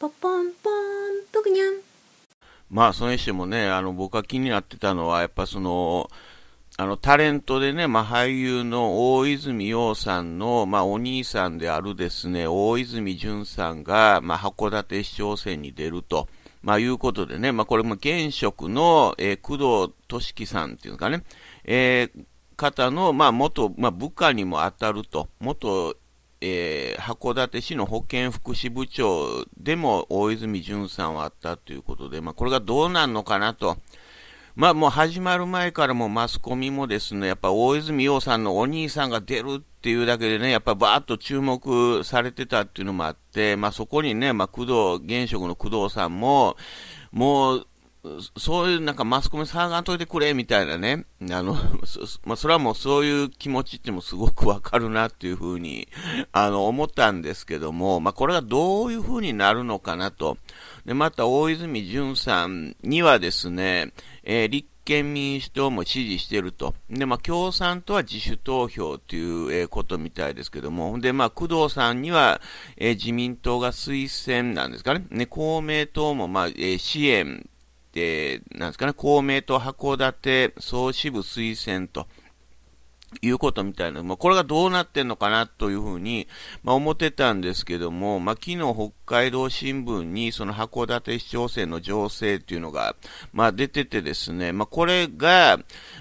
ポポンポンまあそれにしてもねあの僕が気になってたのはやっぱそのあのタレントでね、まあ、俳優の大泉洋さんの、まあ、お兄さんであるですね大泉潤さんが、まあ、函館市長選に出ると。まあ、いうことでね、まあ、これも現職の、えー、工藤俊樹さんっていうかね、えー、方の、まあ、元、まあ、部下にも当たると、元えー、函館市の保健福祉部長でも大泉潤さんはあったということで、まあ、これがどうなんのかなと。まあもう始まる前からもマスコミもですね、やっぱ大泉洋さんのお兄さんが出るっていうだけでね、やっぱばーっと注目されてたっていうのもあって、まあそこにね、まあ工藤、現職の工藤さんも、もうそういうなんかマスコミ騒がんといてくれみたいなね、あの、まあ、それはもうそういう気持ちってもすごくわかるなっていうふうに、あの、思ったんですけども、まあ、これがどういうふうになるのかなと。で、また大泉淳さんにはですね、えー、立憲民主党も支持してると。で、まあ、共産党は自主投票という、えことみたいですけども。で、まあ、工藤さんには、えー、自民党が推薦なんですかね。ね、公明党も、まあ、えー、支援で、なんですかね、公明党函館総支部推薦と、いうことみたいな、まあ、これがどうなってんのかなというふうに、まあ、思ってたんですけども、まあ、昨日北海道新聞にその函館市長選の情勢っていうのが、まあ、出ててですね、まあ、これが、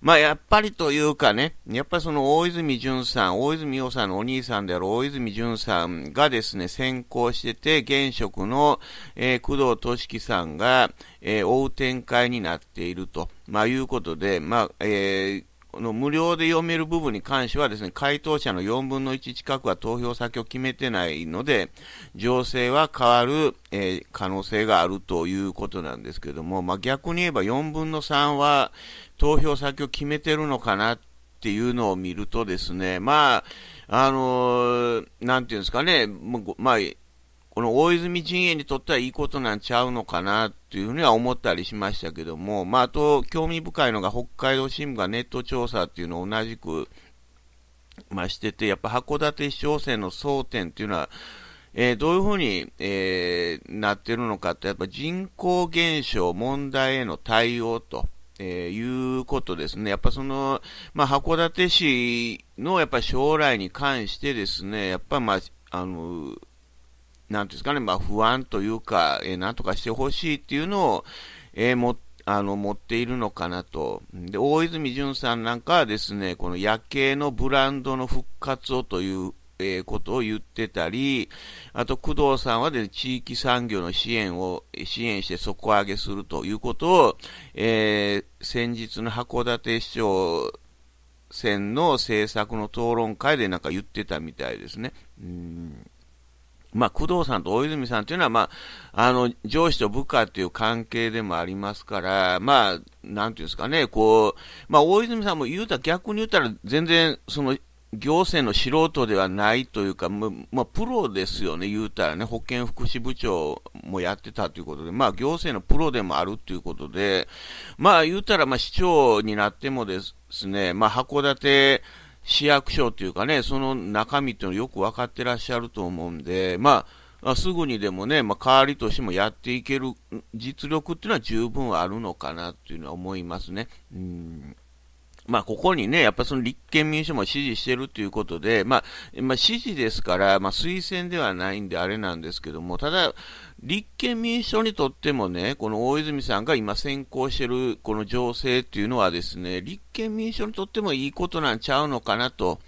まあ、やっぱりというかね、やっぱりその大泉淳さん、大泉洋さんのお兄さんである大泉淳さんがですね、先行してて、現職の、えー、工藤俊樹さんが、えー、追う展開になっていると、まあ、いうことで、まあ、えーの無料で読める部分に関してはですね、回答者の4分の1近くは投票先を決めてないので、情勢は変わる、えー、可能性があるということなんですけども、まあ、逆に言えば4分の3は投票先を決めてるのかなっていうのを見るとですね、まあ、あのー、なんていうんですかね、まあ、この大泉陣営にとってはいいことなんちゃうのかなっていうふうには思ったりしましたけども、まあ、あと興味深いのが北海道新聞がネット調査っていうのを同じく、まあ、してて、やっぱ函館市長選の争点っていうのは、えー、どういうふうに、えー、なってるのかって、やっぱ人口減少問題への対応と。えー、いうことですね。やっぱその、まあ、函館市のやっぱ将来に関してですね、やっぱまあ、あの、なんですかね、まあ、不安というか、えー、なんとかしてほしいっていうのを、えー、もあの持っているのかなと。で、大泉潤さんなんかはですね、この夜景のブランドの復活をという、えー、ことを言ってたり、あと工藤さんはで、ね、地域産業の支援を、支援して底上げするということを、えー、先日の函館市長選の政策の討論会でなんか言ってたみたいですね。うんまあ、工藤さんと大泉さんというのは、まあ、あの、上司と部下という関係でもありますから、まあ、なんていうんですかね、こう、まあ、大泉さんも言うたら、逆に言うたら、全然、その、行政の素人ではないというか、まあ、プロですよね、言うたらね、保健福祉部長もやってたということで、まあ、行政のプロでもあるということで、まあ、言うたら、まあ、市長になってもですね、まあ、函館、市役所というかね、その中身というのよく分かってらっしゃると思うんで、まあ、すぐにでもね、まあ、代わりとしてもやっていける実力っていうのは十分あるのかなっていうのは思いますね。うんまあ、ここにね、やっぱその立憲民主党も支持してるということで、まあ、まあ、支持ですから、まあ、推薦ではないんであれなんですけども、ただ、立憲民主党にとってもね、この大泉さんが今先行してるこの情勢っていうのはですね、立憲民主党にとってもいいことなんちゃうのかなと。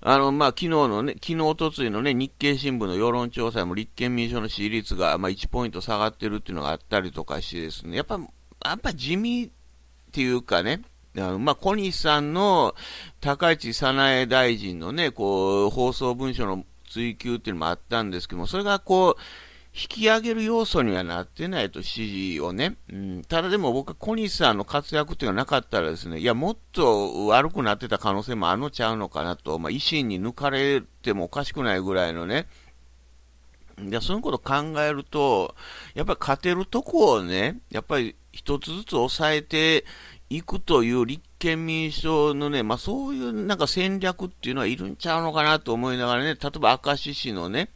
あの、まあ、昨日のね、昨日、おとついのね、日経新聞の世論調査も立憲民主党の支持率が、まあ、1ポイント下がってるっていうのがあったりとかしてですね、やっぱ、やっぱ地味っていうかね、まあ、小西さんの高市早苗大臣のね、こう、放送文書の追及っていうのもあったんですけども、それがこう、引き上げる要素にはなってないと、支持をね、うん、ただでも僕は小西さんの活躍っていうのはなかったら、ですねいやもっと悪くなってた可能性もあのちゃうのかなと、まあ、維新に抜かれてもおかしくないぐらいのね、いやそのこと考えると、やっぱり勝てるとこをね、やっぱり一つずつ抑えて行くという立憲民主党のね、まあ、そういうなんか戦略っていうのはいるんちゃうのかなと思いながらね、例えば明石市のね、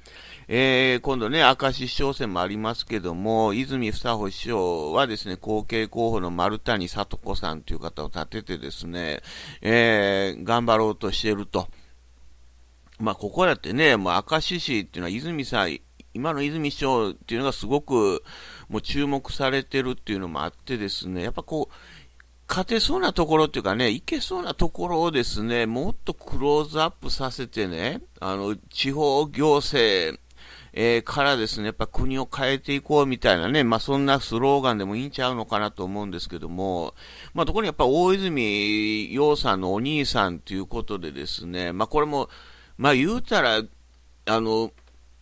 えー、今度ね、明石市長選もありますけども、泉房穂市長はですね、後継候補の丸谷里子さんという方を立ててですね、えー、頑張ろうとしてると。まあ、ここだってね、もう明石市っていうのは泉さん、今の泉市長っていうのがすごくもう注目されてるっていうのもあってですね、やっぱこう、勝てそうなところっていうかね、いけそうなところをですね、もっとクローズアップさせてね、あの、地方行政、えー、からですね、やっぱ国を変えていこうみたいなね、まあ、そんなスローガンでもいいんちゃうのかなと思うんですけども、まあ、ところにやっぱ大泉洋さんのお兄さんということでですね、まあ、これも、まあ、言うたら、あの、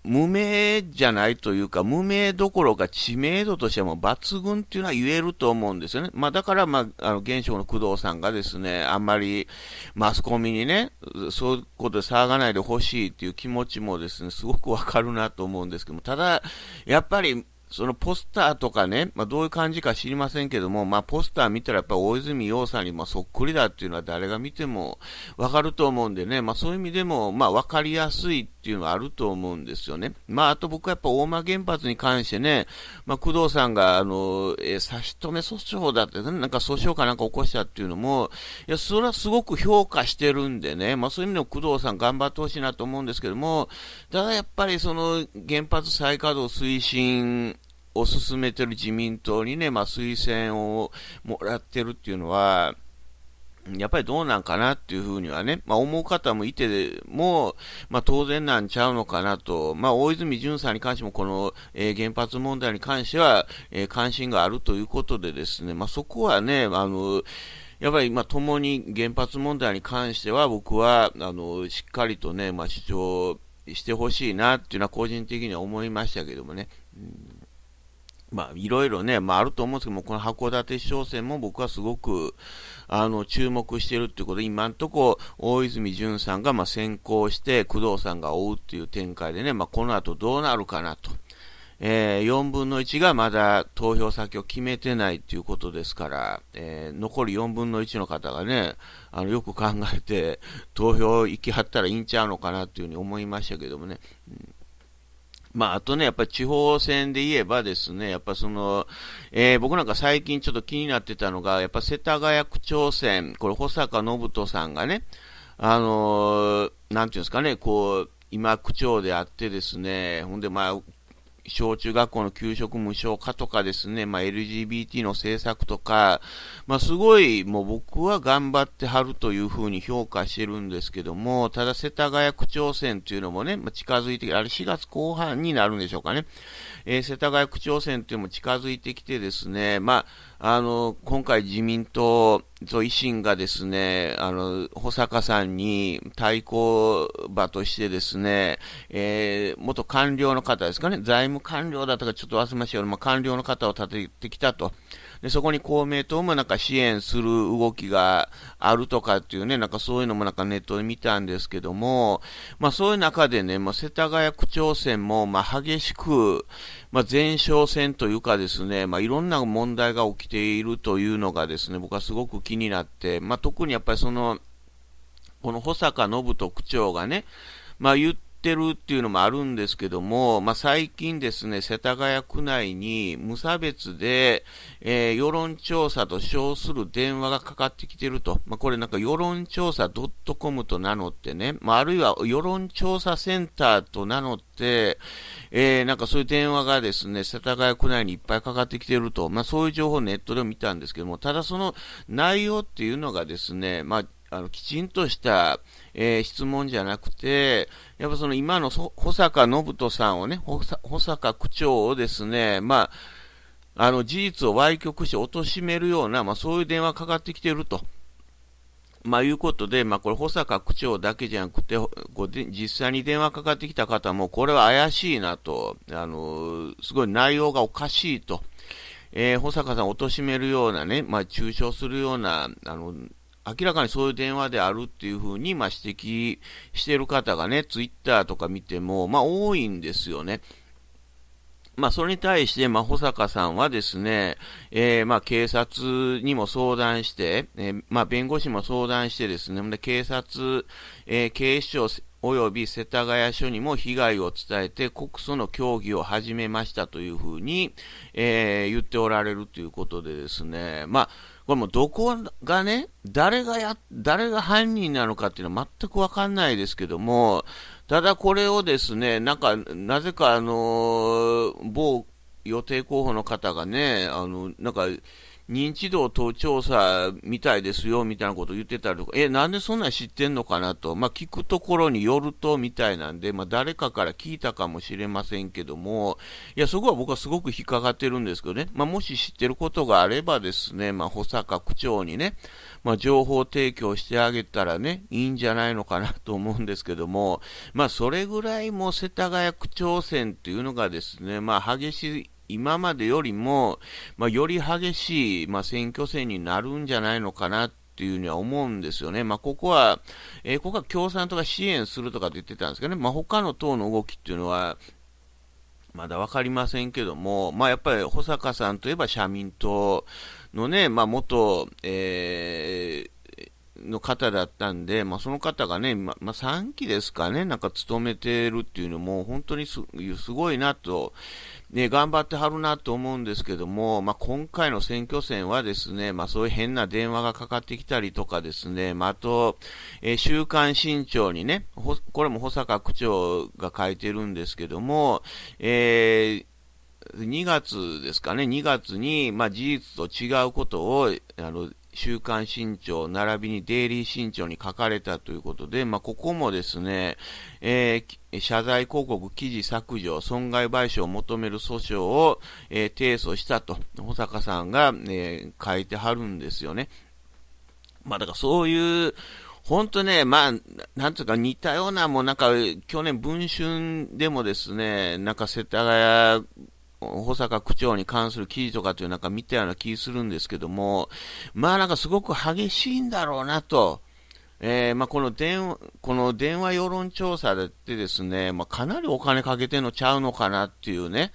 無名じゃないというか、無名どころか知名度としても抜群っていうのは言えると思うんですよね。まあだから、まあ、あの、現象の工藤さんがですね、あんまりマスコミにね、そういうことで騒がないでほしいっていう気持ちもですね、すごくわかるなと思うんですけども、ただ、やっぱりそのポスターとかね、まあ、どういう感じか知りませんけども、まあ、ポスター見たらやっぱ大泉洋さんにもそっくりだっていうのは誰が見てもわかると思うんでね、まあ、そういう意味でもまあ分かりやすいっていうのはあると思うんですよね。まあ、あと僕はやっぱ大間原発に関してね、まあ、工藤さんが、あの、えー、差し止め訴訟だって、なんか訴訟かなんか起こしたっていうのも、いや、それはすごく評価してるんでね、まあ、そういう意味の工藤さん頑張ってほしいなと思うんですけども、ただやっぱりその原発再稼働推進を進めてる自民党にね、まあ、推薦をもらってるっていうのは、やっぱりどうなんかなっていうふうにはね、まあ、思う方もいても、まあ、当然なんちゃうのかなと、まあ、大泉潤さんに関しても、この、えー、原発問題に関しては、えー、関心があるということでですね、まあ、そこはね、あの、やっぱり、まあ、共に原発問題に関しては、僕は、あの、しっかりとね、まあ、主張してほしいなっていうのは個人的には思いましたけどもね。うんまあ、いろいろね、まあ、あると思うんですけども、この函館商戦も僕はすごく、あの、注目しているっていうことで、今んとこ、大泉潤さんが、まあ、先行して、工藤さんが追うっていう展開でね、まあ、この後どうなるかなと。えー、4分の1がまだ投票先を決めてないということですから、えー、残り4分の1の方がね、あの、よく考えて、投票行きはったらいいんちゃうのかなっていうふうに思いましたけどもね。うんまあ、あとね、やっぱり地方選で言えばですね、やっぱその、えー、僕なんか最近ちょっと気になってたのが、やっぱ世田谷区長選、これ、保坂信人さんがね、あのー、なんていうんですかね、こう、今、区長であってですね、ほんで、まあ、小中学校の給食無償化とかですね、まあ、LGBT の政策とか、まあ、すごいもう僕は頑張ってはるというふうに評価してるんですけども、ただ世田谷区長選というのもね、まあ、近づいてきて、あれ4月後半になるんでしょうかね、えー、世田谷区長選というのも近づいてきてですね、まあ、あの、今回自民党、と維新がですね、あの、保坂さんに対抗馬としてですね、えー、元官僚の方ですかね、財務官僚だとかちょっと忘れましたけど、まあ、官僚の方を立ててきたと。で、そこに公明党もなんか支援する動きがあるとかっていうね、なんかそういうのもなんかネットで見たんですけども、まあそういう中でね、まあ世田谷区長選も、まあ激しく、まあ前哨戦というかですね、まあいろんな問題が起きているというのがですね、僕はすごく気になって、まあ特にやっぱりその、この保坂信人区長がね、まあ言ってってるっていうのもあるんですけども、まあ、最近ですね、世田谷区内に無差別で、えー、世論調査と称する電話がかかってきてると。まあ、これなんか世論調査 .com と名乗ってね、まあ、あるいは世論調査センターと名乗って、えー、なんかそういう電話がですね、世田谷区内にいっぱいかかってきてると。まそういう情報をネットで見たんですけども、ただその内容っていうのがですね、まああのきちんとした、えー、質問じゃなくて、やっぱその今の保坂信人さんをね、保坂区長をですね、まあ、あの事実を歪曲して貶めるような、まあ、そういう電話かかってきてると。まあ、いうことで、まあ、これ、保坂区長だけじゃなくて、で実際に電話かかってきた方も、これは怪しいなと、あのすごい内容がおかしいと、えー、保坂さんを貶めるようなね、まあ、中傷するような、あの明らかにそういう電話であるっていうふうに、まあ、指摘してる方がね、ツイッターとか見ても、まあ、多いんですよね。まあ、それに対して、まあ、保坂さんはですね、えー、まあ、警察にも相談して、えー、まあ、弁護士も相談してですね、で警察、えー、警視庁及び世田谷署にも被害を伝えて告訴の協議を始めましたというふうに、えー、言っておられるということでですね、まあ、これもどこがね、誰がや、誰が犯人なのかっていうのは全くわかんないですけども、ただこれをですね、なんか、なぜかあのー、某予定候補の方がね、あの、なんか、認知度と調査みたいですよみたいなことを言ってたりとか、え、なんでそんなん知ってんのかなと、まあ、聞くところによるとみたいなんで、まあ、誰かから聞いたかもしれませんけども、いや、そこは僕はすごく引っかかってるんですけどね、まあ、もし知ってることがあればですね、まあ、保坂区長にね、まあ、情報提供してあげたらね、いいんじゃないのかなと思うんですけども、まあ、それぐらいも世田谷区長選っていうのがですね、まあ、激しい今までよりも、まあ、より激しい、まあ、選挙戦になるんじゃないのかなっていうには思うんですよね。まあ、ここは、えー、ここは共産党が支援するとかって言ってたんですけどね、まあ、他の党の動きっていうのは、まだ分かりませんけども、まあ、やっぱり保坂さんといえば社民党のね、まあ、元、えーの方だったんで、まあ、その方がね、ままあ、3期ですかね、なんか勤めてるっていうのも、本当にすごいなと、ね、頑張ってはるなと思うんですけども、まあ、今回の選挙戦はですね、まあ、そういう変な電話がかかってきたりとかですね、まあ、あと、えー、週刊新潮にね、これも保坂区長が書いてるんですけども、えー2月ですかね、2月に、まあ、事実と違うことをあの週刊新潮、並びにデイリー新潮に書かれたということで、まあ、ここもですね、えー、謝罪広告記事削除、損害賠償を求める訴訟を、えー、提訴したと、保坂さんが、ね、書いてはるんですよね。まあ、だからそういう、本当ね、まあ、なんとか似たような、もうなんか、去年、文春でもですね、なんか世田谷保坂区長に関する記事とかというなんか見たような気するんですけども、まあなんかすごく激しいんだろうなと、えー、まあ、この電この電話世論調査でですね、まあ、かなりお金かけてんのちゃうのかなっていうね、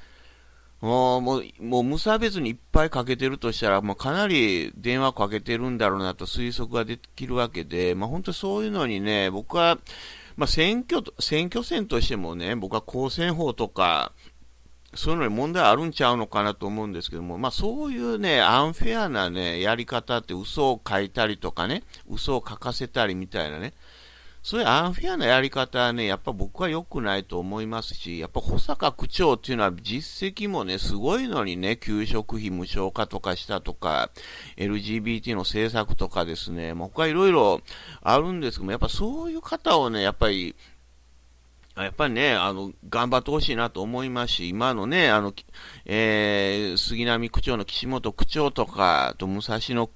もうもう無差別にいっぱいかけてるとしたら、もうかなり電話かけてるんだろうなと推測ができるわけで、まあ、本当そういうのにね、僕は、まあ、選挙、選挙戦としてもね、僕は公選法とか、そういうのに問題あるんちゃうのかなと思うんですけども、まあ、そういうね、アンフェアなね、やり方って嘘を書いたりとかね、嘘を書かせたりみたいなね、そういうアンフェアなやり方はね、やっぱ僕は良くないと思いますし、やっぱ保坂区長っていうのは実績もね、すごいのにね、給食費無償化とかしたとか、LGBT の政策とかですね、まあ、他いろいろあるんですけども、やっぱそういう方をね、やっぱりやっぱりね、あの、頑張ってほしいなと思いますし、今のね、あの、えー、杉並区長の岸本区長とか、と武蔵野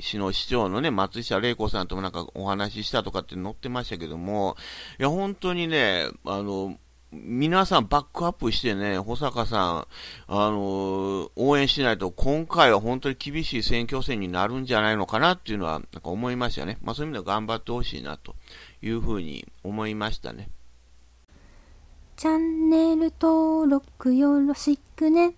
市の市長のね、松下玲子さんともなんかお話ししたとかって載ってましたけども、いや、本当にね、あの、皆さんバックアップしてね、保坂さん、あの、応援しないと、今回は本当に厳しい選挙戦になるんじゃないのかなっていうのは、なんか思いましたね。まあそういう意味では頑張ってほしいなというふうに思いましたね。チャンネル登録よろしくね